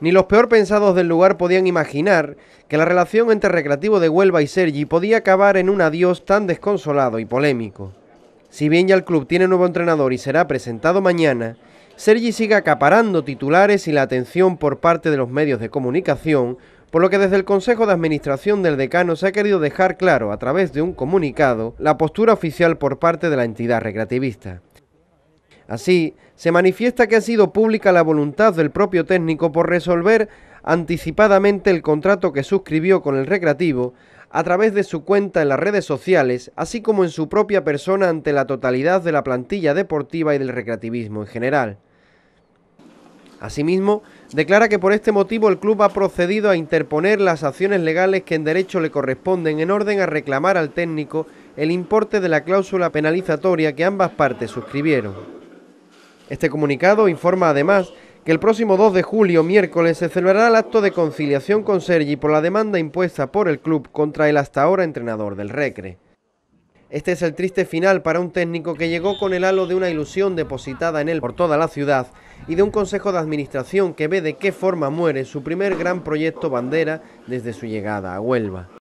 Ni los peor pensados del lugar podían imaginar que la relación entre Recreativo de Huelva y Sergi podía acabar en un adiós tan desconsolado y polémico. Si bien ya el club tiene nuevo entrenador y será presentado mañana, Sergi sigue acaparando titulares y la atención por parte de los medios de comunicación, por lo que desde el Consejo de Administración del Decano se ha querido dejar claro a través de un comunicado la postura oficial por parte de la entidad recreativista. Así, se manifiesta que ha sido pública la voluntad del propio técnico por resolver anticipadamente el contrato que suscribió con el Recreativo a través de su cuenta en las redes sociales, así como en su propia persona ante la totalidad de la plantilla deportiva y del recreativismo en general. Asimismo, declara que por este motivo el club ha procedido a interponer las acciones legales que en derecho le corresponden en orden a reclamar al técnico el importe de la cláusula penalizatoria que ambas partes suscribieron. Este comunicado informa además que el próximo 2 de julio, miércoles, se celebrará el acto de conciliación con Sergi por la demanda impuesta por el club contra el hasta ahora entrenador del Recre. Este es el triste final para un técnico que llegó con el halo de una ilusión depositada en él por toda la ciudad y de un consejo de administración que ve de qué forma muere su primer gran proyecto bandera desde su llegada a Huelva.